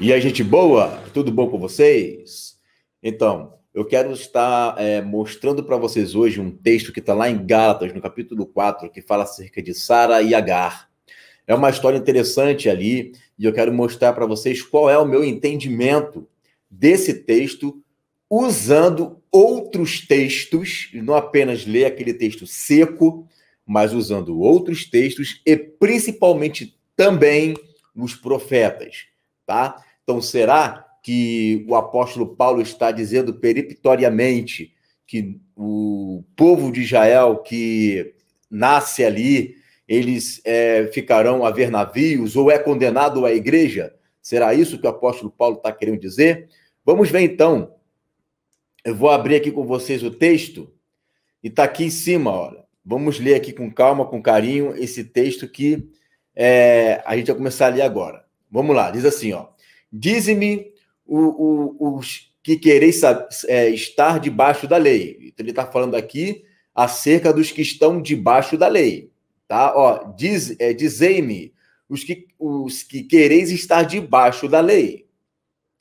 E aí, gente boa, tudo bom com vocês? Então, eu quero estar é, mostrando para vocês hoje um texto que está lá em Gálatas, no capítulo 4, que fala acerca de Sara e Agar. É uma história interessante ali, e eu quero mostrar para vocês qual é o meu entendimento desse texto, usando outros textos, e não apenas ler aquele texto seco, mas usando outros textos e principalmente também os profetas, tá? Então, será que o apóstolo Paulo está dizendo peripitoriamente que o povo de Israel que nasce ali, eles é, ficarão a ver navios ou é condenado à igreja? Será isso que o apóstolo Paulo está querendo dizer? Vamos ver então. Eu vou abrir aqui com vocês o texto e está aqui em cima, olha. Vamos ler aqui com calma, com carinho, esse texto que é, a gente vai começar a ler agora. Vamos lá, diz assim, ó. Dize-me os que quereis é, estar debaixo da lei. Então, ele está falando aqui acerca dos que estão debaixo da lei. Tá? diz, é, dizei-me os que, os que quereis estar debaixo da lei.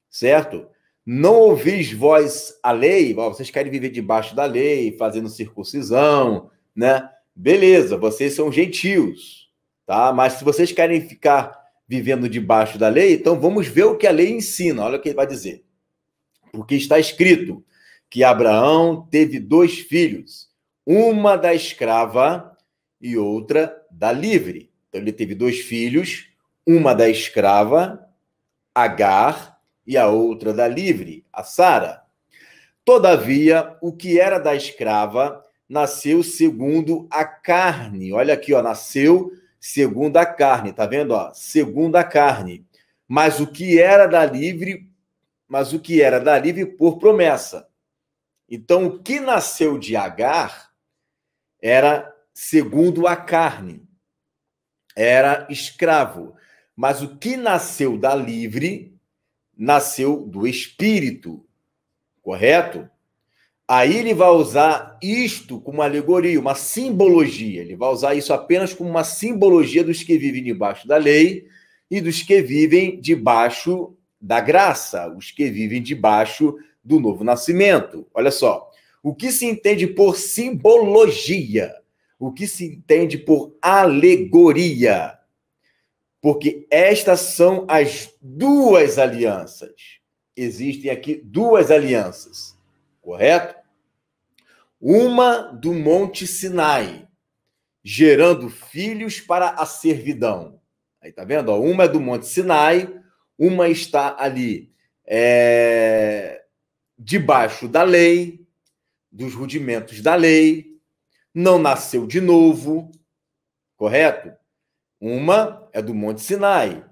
Certo? Não ouvis vós a lei, vocês querem viver debaixo da lei, fazendo circuncisão, né? Beleza, vocês são gentios, tá? Mas se vocês querem ficar vivendo debaixo da lei, então vamos ver o que a lei ensina. Olha o que ele vai dizer. Porque está escrito que Abraão teve dois filhos, uma da escrava e outra da livre. Então ele teve dois filhos, uma da escrava, Agar, e a outra da livre, a Sara. Todavia, o que era da escrava nasceu segundo a carne. Olha aqui, ó, nasceu segundo a carne, tá vendo? Ó, segundo a carne. Mas o que era da livre, mas o que era da livre por promessa. Então, o que nasceu de Agar era segundo a carne, era escravo. Mas o que nasceu da livre nasceu do espírito, correto? Aí ele vai usar isto como uma alegoria, uma simbologia. Ele vai usar isso apenas como uma simbologia dos que vivem debaixo da lei e dos que vivem debaixo da graça, os que vivem debaixo do novo nascimento. Olha só. O que se entende por simbologia? O que se entende por alegoria? Porque estas são as duas alianças. Existem aqui duas alianças correto? uma do Monte Sinai, gerando filhos para a servidão. Aí tá vendo? Ó, uma é do Monte Sinai, uma está ali é, debaixo da lei, dos rudimentos da lei, não nasceu de novo, correto? Uma é do Monte Sinai.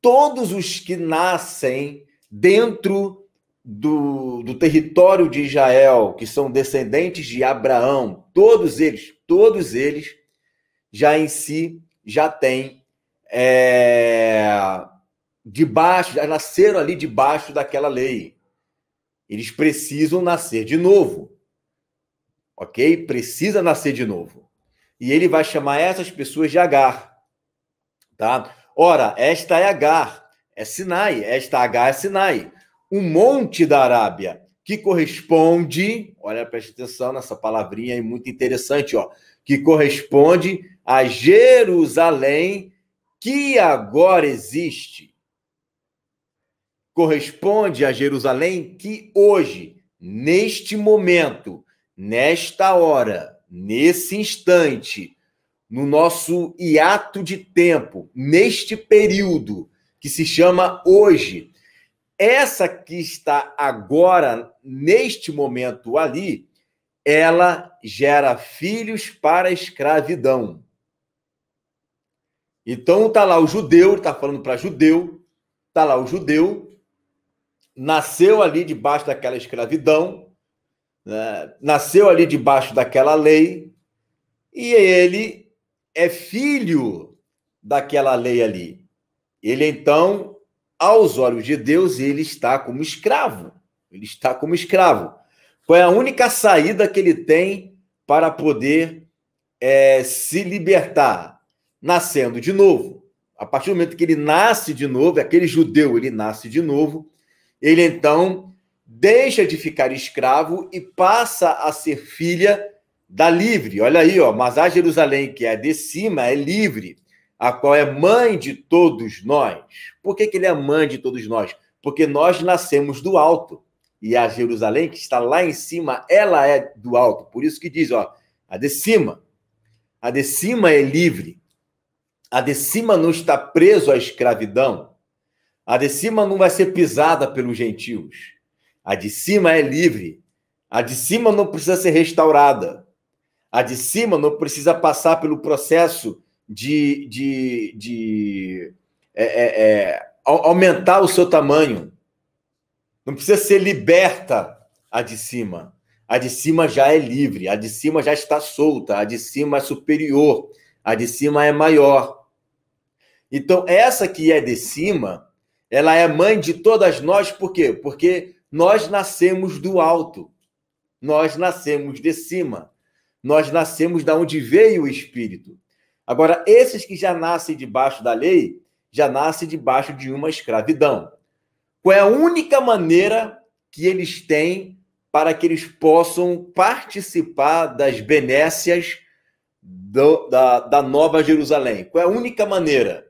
Todos os que nascem dentro do, do território de Israel, que são descendentes de Abraão, todos eles, todos eles, já em si, já têm é, debaixo, já nasceram ali debaixo daquela lei. Eles precisam nascer de novo. Ok? Precisa nascer de novo. E ele vai chamar essas pessoas de Agar. Tá? Ora, esta é Agar, é Sinai. Esta Agar é Sinai um monte da Arábia, que corresponde, olha, preste atenção nessa palavrinha aí muito interessante, ó, que corresponde a Jerusalém que agora existe. Corresponde a Jerusalém que hoje, neste momento, nesta hora, nesse instante, no nosso hiato de tempo, neste período que se chama hoje, essa que está agora, neste momento ali, ela gera filhos para a escravidão. Então tá lá o judeu, está falando para judeu, tá lá o judeu, nasceu ali debaixo daquela escravidão, né? nasceu ali debaixo daquela lei, e ele é filho daquela lei ali. Ele então aos olhos de Deus, ele está como escravo. Ele está como escravo. Qual é a única saída que ele tem para poder é, se libertar? Nascendo de novo. A partir do momento que ele nasce de novo, aquele judeu, ele nasce de novo, ele então deixa de ficar escravo e passa a ser filha da livre. Olha aí, ó, mas a Jerusalém que é de cima é livre a qual é mãe de todos nós. Por que, que ele é mãe de todos nós? Porque nós nascemos do alto. E a Jerusalém, que está lá em cima, ela é do alto. Por isso que diz, ó, a de cima. A de cima é livre. A de cima não está preso à escravidão. A de cima não vai ser pisada pelos gentios. A de cima é livre. A de cima não precisa ser restaurada. A de cima não precisa passar pelo processo de, de, de é, é, é aumentar o seu tamanho. Não precisa ser liberta a de cima. A de cima já é livre, a de cima já está solta, a de cima é superior, a de cima é maior. Então, essa que é de cima, ela é mãe de todas nós, por quê? Porque nós nascemos do alto, nós nascemos de cima, nós nascemos da onde veio o Espírito. Agora, esses que já nascem debaixo da lei, já nascem debaixo de uma escravidão. Qual é a única maneira que eles têm para que eles possam participar das benécias do, da, da Nova Jerusalém? Qual é a única maneira?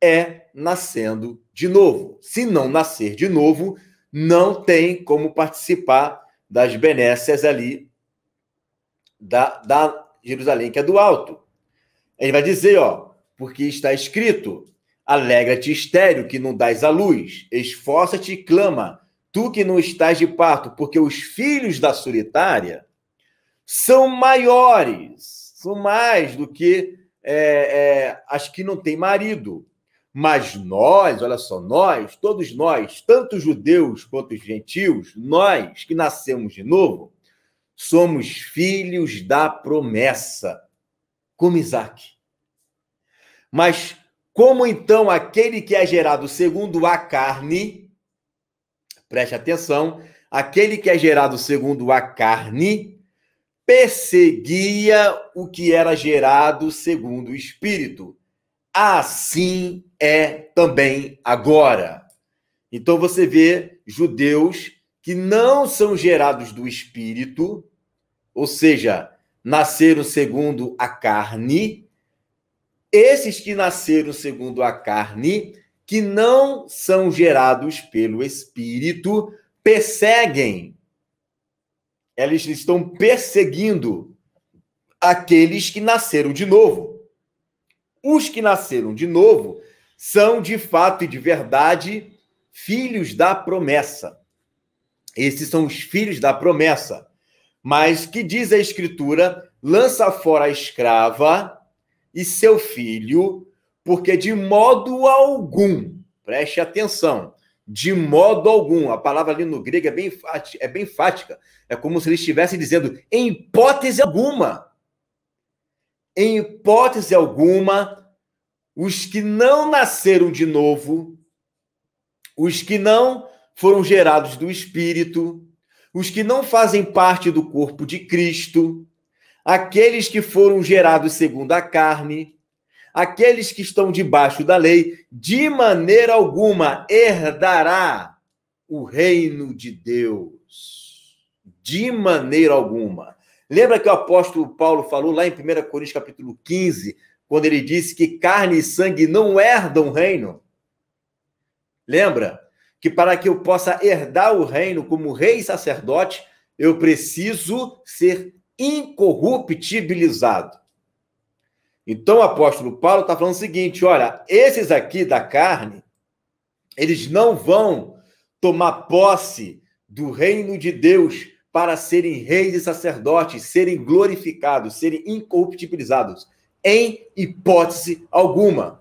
É nascendo de novo. Se não nascer de novo, não tem como participar das benécias ali da, da Jerusalém, que é do alto. Ele vai dizer, ó, porque está escrito: Alegra-te, estéreo, que não dás à luz, esforça-te e clama, tu que não estás de parto, porque os filhos da solitária são maiores, são mais do que é, é, as que não têm marido. Mas nós, olha só, nós, todos nós, tanto os judeus quanto os gentios, nós que nascemos de novo, somos filhos da promessa como Isaac. Mas como então aquele que é gerado segundo a carne, preste atenção, aquele que é gerado segundo a carne perseguia o que era gerado segundo o espírito. Assim é também agora. Então você vê judeus que não são gerados do espírito, ou seja, nasceram segundo a carne, esses que nasceram segundo a carne, que não são gerados pelo Espírito, perseguem. Eles estão perseguindo aqueles que nasceram de novo. Os que nasceram de novo são de fato e de verdade filhos da promessa. Esses são os filhos da promessa. Mas que diz a Escritura: lança fora a escrava e seu filho, porque de modo algum, preste atenção, de modo algum, a palavra ali no grego é bem, é bem fática, é como se ele estivesse dizendo, em hipótese alguma, em hipótese alguma, os que não nasceram de novo, os que não foram gerados do Espírito, os que não fazem parte do corpo de Cristo, aqueles que foram gerados segundo a carne, aqueles que estão debaixo da lei, de maneira alguma herdará o reino de Deus. De maneira alguma. Lembra que o apóstolo Paulo falou lá em 1 Coríntios capítulo 15, quando ele disse que carne e sangue não herdam o reino? Lembra? que para que eu possa herdar o reino como rei e sacerdote, eu preciso ser incorruptibilizado. Então o apóstolo Paulo está falando o seguinte: olha, esses aqui da carne, eles não vão tomar posse do reino de Deus para serem reis e sacerdotes, serem glorificados, serem incorruptibilizados, em hipótese alguma.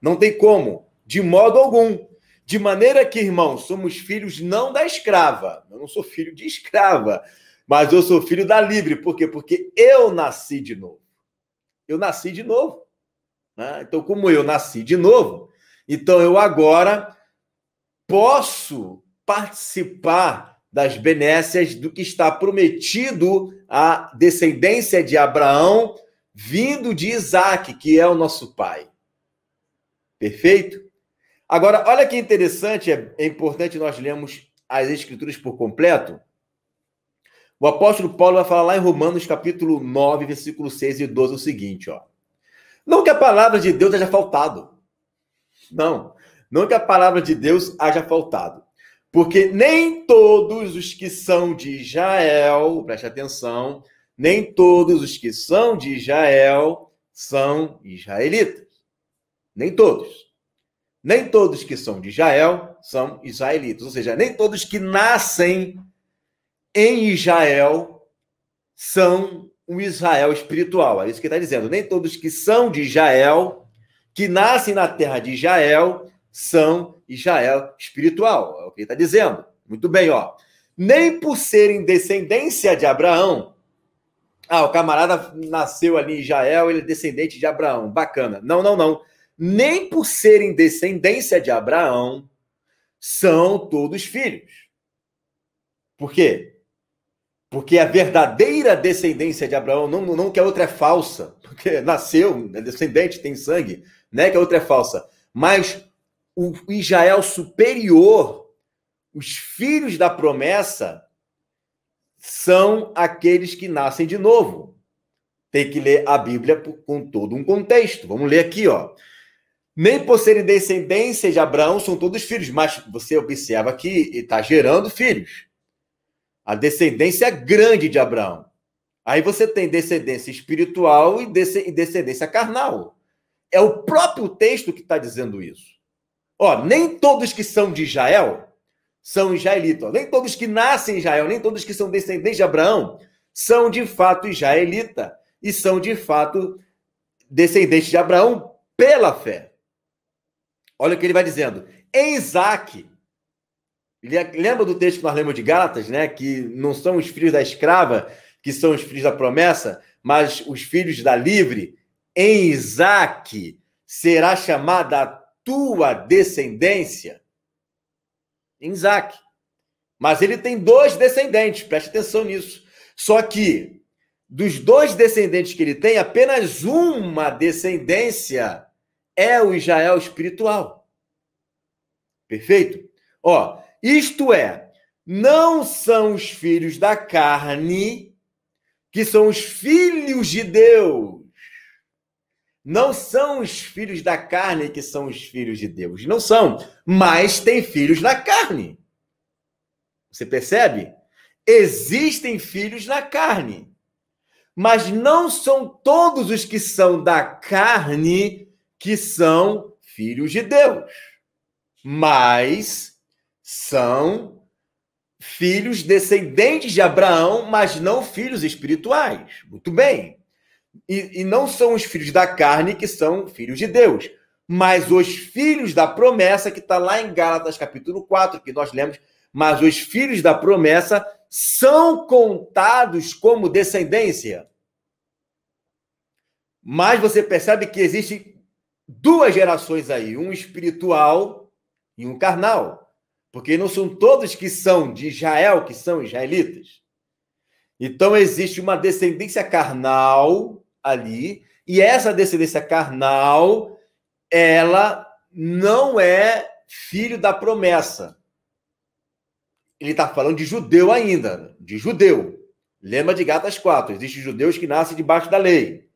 Não tem como, de modo algum. De maneira que, irmão, somos filhos não da escrava. Eu não sou filho de escrava, mas eu sou filho da livre. Por quê? Porque eu nasci de novo. Eu nasci de novo. Né? Então, como eu nasci de novo, então eu agora posso participar das benécias do que está prometido à descendência de Abraão, vindo de Isaac, que é o nosso pai. Perfeito? Agora, olha que interessante, é, é importante nós lermos as Escrituras por completo. O apóstolo Paulo vai falar lá em Romanos, capítulo 9, versículo 6 e 12, o seguinte, ó. Não que a palavra de Deus haja faltado. Não. Não que a palavra de Deus haja faltado. Porque nem todos os que são de Israel, preste atenção, nem todos os que são de Israel são israelitas. Nem todos nem todos que são de Israel são israelitas, ou seja, nem todos que nascem em Israel são um Israel espiritual. É isso que está dizendo. Nem todos que são de Israel, que nascem na terra de Israel, são Israel espiritual. É o que ele está dizendo. Muito bem, ó. Nem por serem descendência de Abraão. Ah, o camarada nasceu ali em Israel, ele é descendente de Abraão. Bacana. Não, não, não nem por serem descendência de Abraão, são todos filhos. Por quê? Porque a verdadeira descendência de Abraão, não, não que a outra é falsa, porque nasceu, é descendente, tem sangue, né? Que a outra é falsa. Mas o Israel superior, os filhos da promessa, são aqueles que nascem de novo. Tem que ler a Bíblia com todo um contexto. Vamos ler aqui, ó. Nem por serem descendência de Abraão são todos filhos, mas você observa que está gerando filhos. A descendência é grande de Abraão. Aí você tem descendência espiritual e descendência carnal. É o próprio texto que está dizendo isso. Ó, nem todos que são de Israel são israelitas. Nem todos que nascem em Israel, nem todos que são descendentes de Abraão são de fato israelita e são de fato descendentes de Abraão pela fé. Olha o que ele vai dizendo. Em Isaac, lembra do texto que nós lemos de Gálatas, né? Que não são os filhos da escrava, que são os filhos da promessa, mas os filhos da livre. Em Isaac será chamada a tua descendência. Em Isaac. Mas ele tem dois descendentes, preste atenção nisso. Só que dos dois descendentes que ele tem, apenas uma descendência é o Israel espiritual. Perfeito? Ó, isto é, não são os filhos da carne que são os filhos de Deus. Não são os filhos da carne que são os filhos de Deus. Não são, mas tem filhos na carne. Você percebe? Existem filhos na carne. Mas não são todos os que são da carne que são filhos de Deus, mas são filhos descendentes de Abraão, mas não filhos espirituais. Muito bem. E, e, não são os filhos da carne que são filhos de Deus, mas os filhos da promessa, que está lá em Gálatas capítulo 4, que nós lemos, mas os filhos da promessa são contados como descendência. Mas você percebe que existe duas gerações aí, um espiritual e um carnal. Porque não são todos que são de Israel que são israelitas. Então existe uma descendência carnal ali, e essa descendência carnal, ela não é filho da promessa. Ele está falando de judeu ainda, de judeu. Lembra de Gatas 4, existem judeus que nascem debaixo da lei.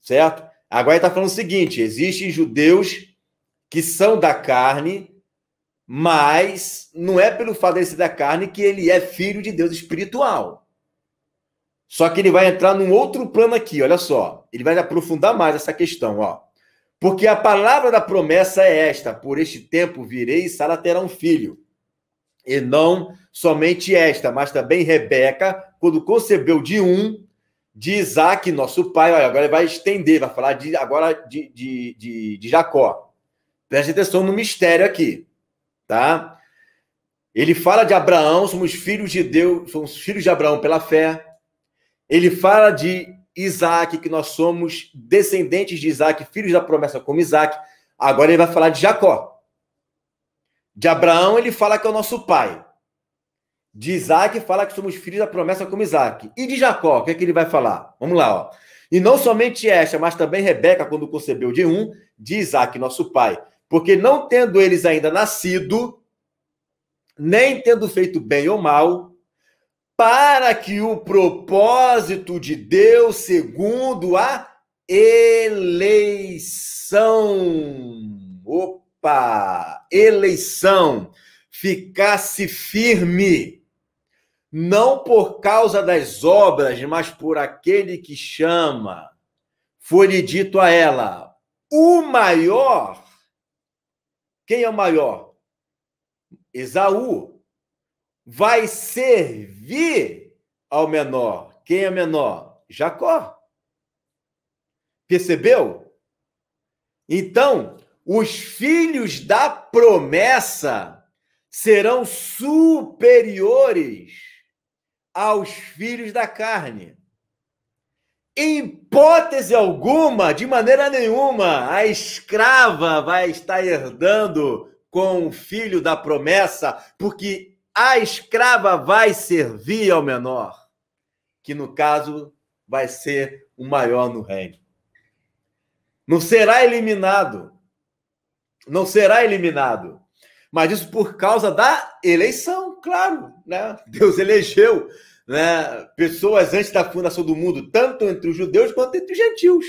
Certo? Agora ele está falando o seguinte: existem judeus que são da carne, mas não é pelo fato de ser da carne que ele é filho de Deus espiritual. Só que ele vai entrar num outro plano aqui, olha só. Ele vai aprofundar mais essa questão, ó. Porque a palavra da promessa é esta: por este tempo virei e Sara terá um filho. E não somente esta, mas também Rebeca, quando concebeu de um, de Isaac, nosso pai. Olha, agora ele vai estender, vai falar de, agora de, de, de, de Jacó. Preste atenção no mistério aqui, tá? Ele fala de Abraão, somos filhos de Deus, somos filhos de Abraão pela fé. Ele fala de Isaac, que nós somos descendentes de Isaac, filhos da promessa como Isaac. Agora ele vai falar de Jacó. De Abraão, ele fala que é o nosso pai de Isaac fala que somos filhos da promessa como Isaac. E de Jacó, o que é que ele vai falar? Vamos lá, ó. E não somente esta, mas também Rebeca, quando concebeu de um, de Isaac, nosso pai. Porque não tendo eles ainda nascido, nem tendo feito bem ou mal, para que o propósito de Deus, segundo a eleição, opa, eleição, ficasse firme não por causa das obras, mas por aquele que chama. Foi-lhe dito a ela: o maior. Quem é o maior? Esaú. Vai servir ao menor. Quem é menor? Jacó. Percebeu? Então, os filhos da promessa serão superiores aos filhos da carne. Em hipótese alguma, de maneira nenhuma, a escrava vai estar herdando com o filho da promessa, porque a escrava vai servir ao menor, que no caso vai ser o maior no reino. Não será eliminado. Não será eliminado mas isso por causa da eleição, claro, né? Deus elegeu né, pessoas antes da fundação do mundo, tanto entre os judeus quanto entre os gentios.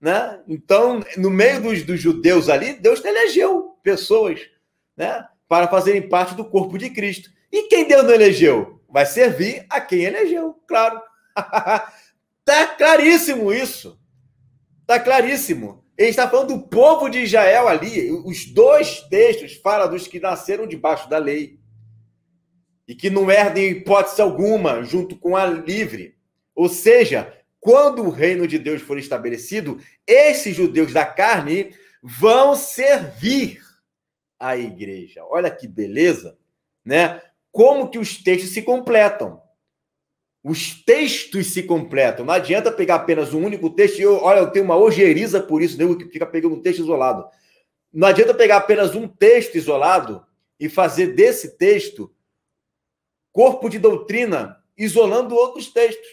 Né? Então, no meio dos, dos judeus ali, Deus elegeu pessoas né, para fazerem parte do corpo de Cristo. E quem Deus não elegeu? Vai servir a quem elegeu, claro. tá claríssimo isso. Tá claríssimo. Ele está falando do povo de Israel ali. Os dois textos falam dos que nasceram debaixo da lei e que não herdem hipótese alguma junto com a livre. Ou seja, quando o reino de Deus for estabelecido, esses judeus da carne vão servir a igreja. Olha que beleza, né? Como que os textos se completam. Os textos se completam. Não adianta pegar apenas um único texto. Eu, olha, eu tenho uma ojeriza por isso, nego que fica pegando um texto isolado. Não adianta pegar apenas um texto isolado e fazer desse texto corpo de doutrina, isolando outros textos.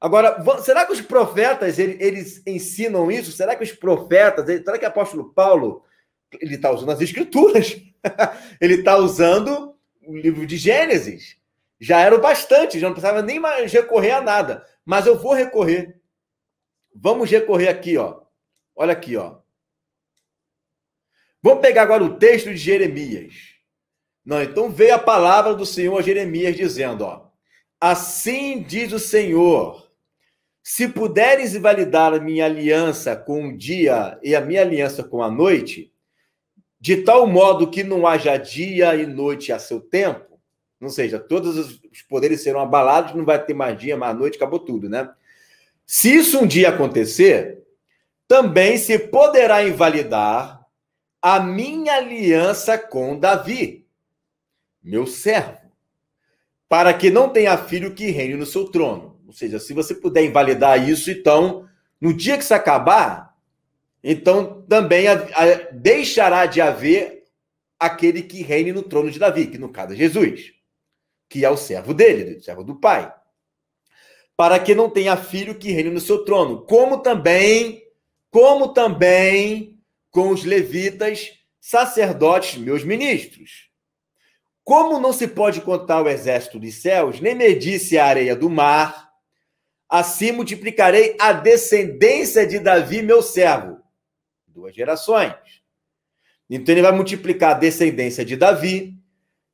Agora, será que os profetas eles ensinam isso? Será que os profetas, será que o apóstolo Paulo ele está usando as escrituras? ele está usando o livro de Gênesis. Já era o bastante, já não precisava nem mais recorrer a nada. Mas eu vou recorrer. Vamos recorrer aqui, ó. Olha aqui, ó. Vamos pegar agora o texto de Jeremias. Não, então veio a palavra do Senhor a Jeremias dizendo, ó: Assim diz o Senhor: Se puderes invalidar a minha aliança com o dia e a minha aliança com a noite, de tal modo que não haja dia e noite a seu tempo, não seja, todos os poderes serão abalados, não vai ter mais dia, mais noite, acabou tudo, né? Se isso um dia acontecer, também se poderá invalidar a minha aliança com Davi, meu servo, para que não tenha filho que reine no seu trono. Ou seja, se você puder invalidar isso, então, no dia que isso acabar, então também a, a, deixará de haver aquele que reine no trono de Davi, que no caso é Jesus que é o servo dele, o né, servo do pai, para que não tenha filho que reine no seu trono, como também, como também com os levitas, sacerdotes, meus ministros. Como não se pode contar o exército dos céus, nem medir-se a areia do mar, assim multiplicarei a descendência de Davi, meu servo. Duas gerações. Então ele vai multiplicar a descendência de Davi,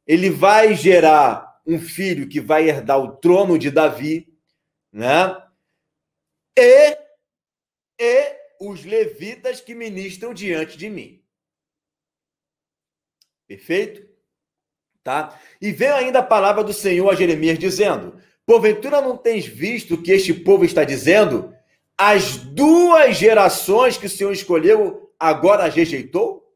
ele vai gerar um filho que vai herdar o trono de Davi, né? E, e os levitas que ministram diante de mim. Perfeito? Tá? E veio ainda a palavra do Senhor a Jeremias dizendo: Porventura não tens visto o que este povo está dizendo? As duas gerações que o Senhor escolheu agora as rejeitou?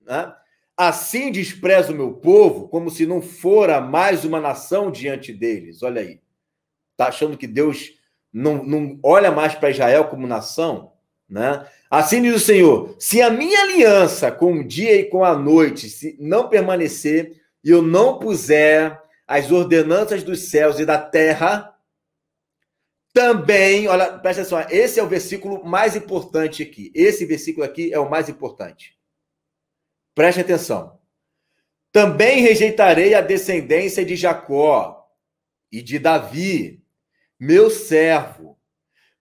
Né? Assim despreza o meu povo, como se não fora mais uma nação diante deles. Olha aí. Está achando que Deus não, não olha mais para Israel como nação? Né? Assim diz o Senhor: se a minha aliança com o dia e com a noite se não permanecer, e eu não puser as ordenanças dos céus e da terra, também, olha, presta atenção, esse é o versículo mais importante aqui. Esse versículo aqui é o mais importante. Preste atenção. Também rejeitarei a descendência de Jacó e de Davi, meu servo,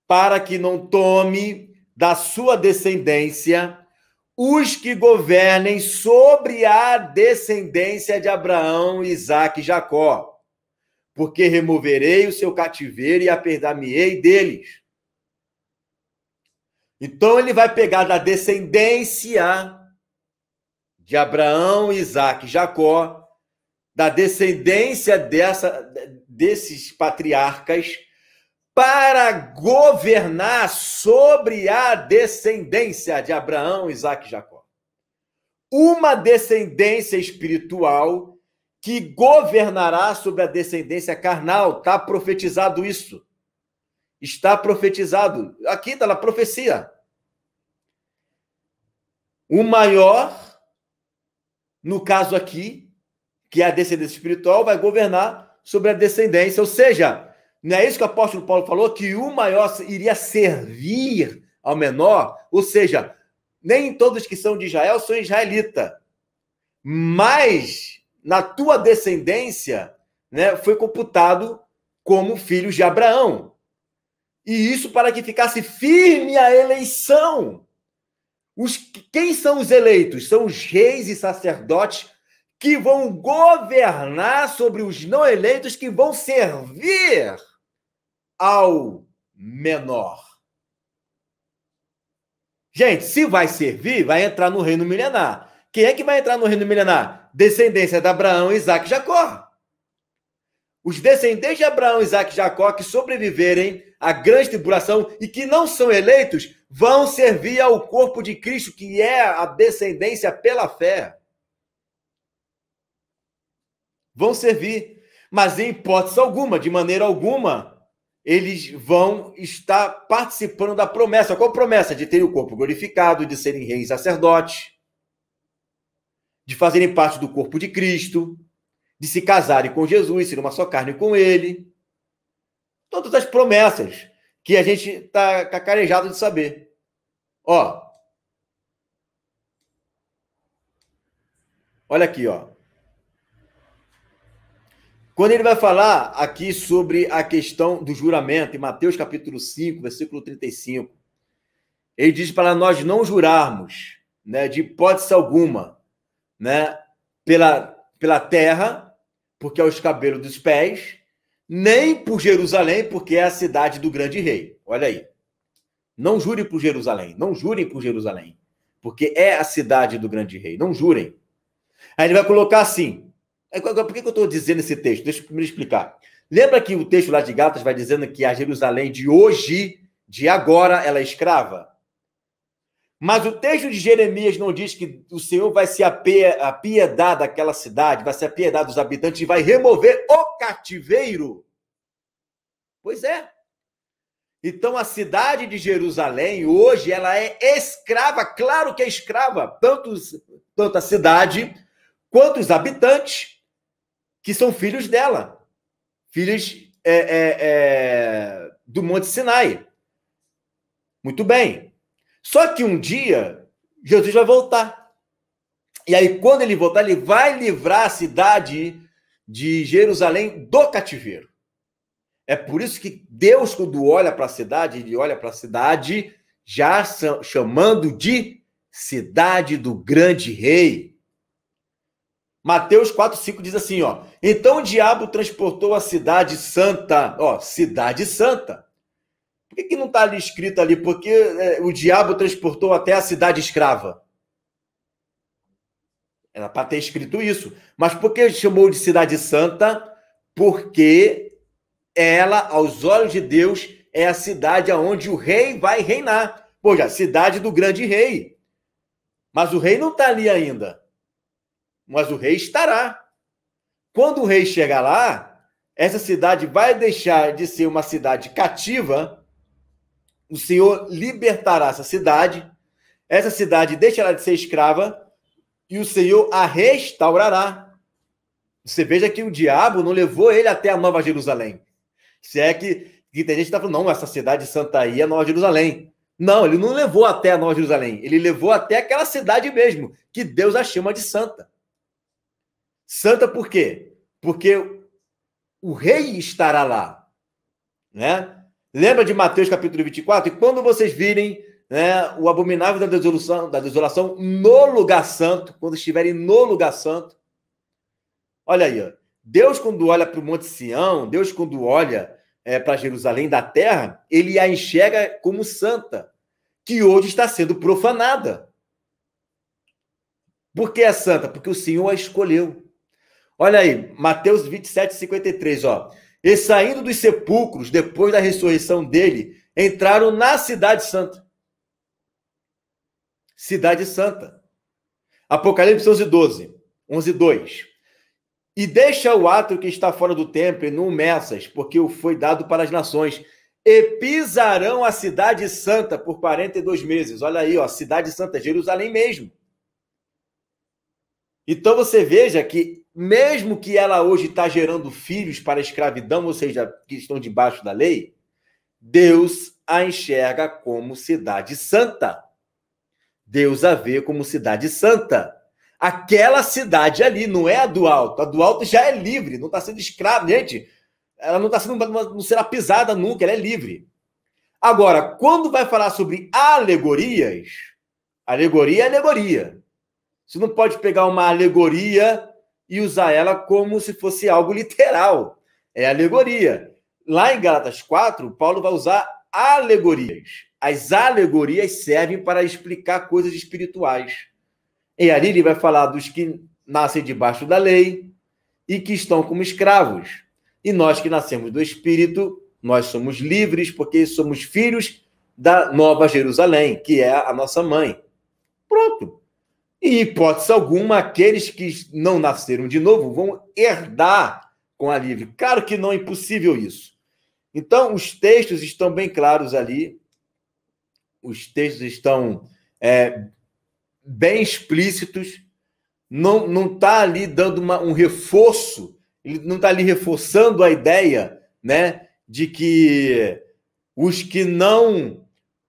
para que não tome da sua descendência os que governem sobre a descendência de Abraão, Isaque e Jacó, porque removerei o seu cativeiro e aperdar-me-ei deles. Então ele vai pegar da descendência de Abraão, Isaac e Jacó, da descendência dessa, desses patriarcas, para governar sobre a descendência de Abraão, Isaac e Jacó. Uma descendência espiritual que governará sobre a descendência carnal. Está profetizado isso. Está profetizado. Aqui está na profecia. O maior no caso aqui, que é a descendência espiritual, vai governar sobre a descendência. Ou seja, não é isso que o apóstolo Paulo falou? Que o maior iria servir ao menor? Ou seja, nem todos que são de Israel são israelita. Mas na tua descendência né, foi computado como filhos de Abraão. E isso para que ficasse firme a eleição. Os, quem são os eleitos? São os reis e sacerdotes que vão governar sobre os não eleitos que vão servir ao menor. Gente, se vai servir, vai entrar no reino milenar. Quem é que vai entrar no reino milenar? Descendência de Abraão, Isaac e Jacó os descendentes de Abraão, Isaac e Jacó que sobreviverem à grande tribulação e que não são eleitos vão servir ao corpo de Cristo, que é a descendência pela fé. Vão servir, mas em hipótese alguma, de maneira alguma, eles vão estar participando da promessa. Qual promessa? De terem o corpo glorificado, de serem reis sacerdotes, de fazerem parte do corpo de Cristo de se casarem com Jesus, ser uma só carne com ele. Todas as promessas que a gente está cacarejado de saber. Ó. Olha aqui, ó. Quando ele vai falar aqui sobre a questão do juramento, em Mateus capítulo 5, versículo 35, ele diz para nós não jurarmos, né, de hipótese alguma, né, pela, pela terra porque é os cabelos dos pés, nem por Jerusalém, porque é a cidade do grande rei. Olha aí. Não jurem por Jerusalém, não jurem por Jerusalém, porque é a cidade do grande rei. Não jurem. Aí ele vai colocar assim. É, por que eu estou dizendo esse texto? Deixa eu primeiro explicar. Lembra que o texto lá de Gatas vai dizendo que a Jerusalém de hoje, de agora, ela é escrava? Mas o texto de Jeremias não diz que o Senhor vai se apiedar daquela cidade, vai se apiedar dos habitantes e vai remover o cativeiro. Pois é. Então a cidade de Jerusalém hoje ela é escrava, claro que é escrava, tanto, tanto a cidade quanto os habitantes que são filhos dela, filhos é, é, é, do Monte Sinai. Muito bem. Só que um dia, Jesus vai voltar. E aí, quando ele voltar, ele vai livrar a cidade de Jerusalém do cativeiro. É por isso que Deus, quando olha para a cidade, ele olha para a cidade já chamando de cidade do grande rei. Mateus 4, 5 diz assim, ó. Então o diabo transportou a cidade santa, ó, cidade santa, que, que não está ali escrito ali? Porque é, o diabo transportou até a cidade escrava. Era para ter escrito isso. Mas por que chamou de cidade santa? Porque ela, aos olhos de Deus, é a cidade aonde o rei vai reinar. Pois a cidade do grande rei. Mas o rei não está ali ainda. Mas o rei estará. Quando o rei chegar lá, essa cidade vai deixar de ser uma cidade cativa o Senhor libertará essa cidade, essa cidade deixará de ser escrava e o Senhor a restaurará. Você veja que o diabo não levou ele até a Nova Jerusalém. Se é que, que tem gente que está falando, não, essa cidade santa aí é Nova Jerusalém. Não, ele não levou até a Nova Jerusalém. Ele levou até aquela cidade mesmo, que Deus a chama de santa. Santa por quê? Porque o rei estará lá, né? Lembra de Mateus capítulo 24? E quando vocês virem né, o abominável da desolação, da desolação no lugar santo, quando estiverem no lugar santo, olha aí, ó. Deus quando olha para o Monte Sião, Deus quando olha é, para Jerusalém da terra, ele a enxerga como santa, que hoje está sendo profanada. Por que é santa? Porque o Senhor a escolheu. Olha aí, Mateus 27, 53, ó. E saindo dos sepulcros, depois da ressurreição dele, entraram na Cidade Santa. Cidade Santa. Apocalipse 11, 12. 11, 2. E deixa o ato que está fora do templo e não meças, porque o foi dado para as nações. E pisarão a Cidade Santa por 42 meses. Olha aí, ó, Cidade Santa, Jerusalém mesmo. Então você veja que, mesmo que ela hoje está gerando filhos para a escravidão, ou seja, que estão debaixo da lei, Deus a enxerga como cidade santa. Deus a vê como cidade santa. Aquela cidade ali, não é a do alto. A do alto já é livre, não está sendo escrava. Gente, ela não está sendo não será pisada nunca, ela é livre. Agora, quando vai falar sobre alegorias, alegoria é alegoria. Você não pode pegar uma alegoria e usar ela como se fosse algo literal. É alegoria. Lá em Galatas 4, Paulo vai usar alegorias. As alegorias servem para explicar coisas espirituais. E ali ele vai falar dos que nascem debaixo da lei e que estão como escravos. E nós que nascemos do Espírito, nós somos livres porque somos filhos da Nova Jerusalém, que é a nossa mãe. Pronto. E, hipótese alguma, aqueles que não nasceram de novo vão herdar com a livre. Claro que não é impossível isso. Então, os textos estão bem claros ali, os textos estão é, bem explícitos, não não está ali dando uma, um reforço, ele não está ali reforçando a ideia, né, de que os que não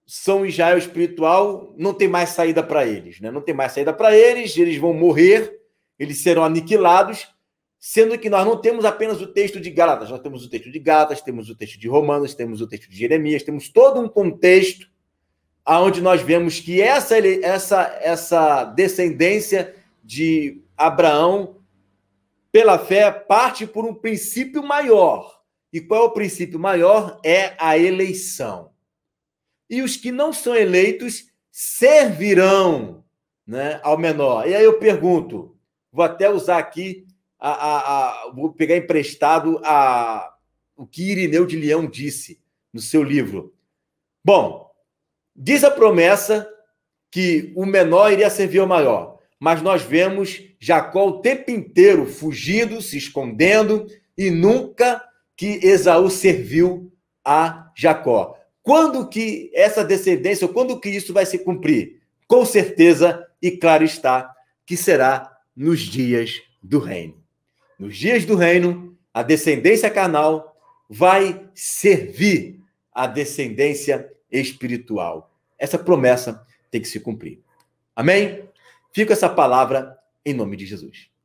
são Israel espiritual, não tem mais saída para eles, né? Não tem mais saída para eles, eles vão morrer, eles serão aniquilados, sendo que nós não temos apenas o texto de Gálatas, nós temos o texto de Gálatas, temos o texto de Romanos, temos o texto de Jeremias, temos todo um contexto aonde nós vemos que essa essa essa descendência de Abraão pela fé parte por um princípio maior. E qual é o princípio maior? É a eleição e os que não são eleitos servirão né, ao menor. E aí eu pergunto, vou até usar aqui, a, a, a, vou pegar emprestado a, o que Irineu de Leão disse no seu livro. Bom, diz a promessa que o menor iria servir ao maior, mas nós vemos Jacó o tempo inteiro fugindo, se escondendo, e nunca que Esaú serviu a Jacó. Quando que essa descendência, ou quando que isso vai se cumprir? Com certeza, e claro está, que será nos dias do reino. Nos dias do reino, a descendência carnal vai servir à descendência espiritual. Essa promessa tem que se cumprir. Amém? Fica essa palavra em nome de Jesus.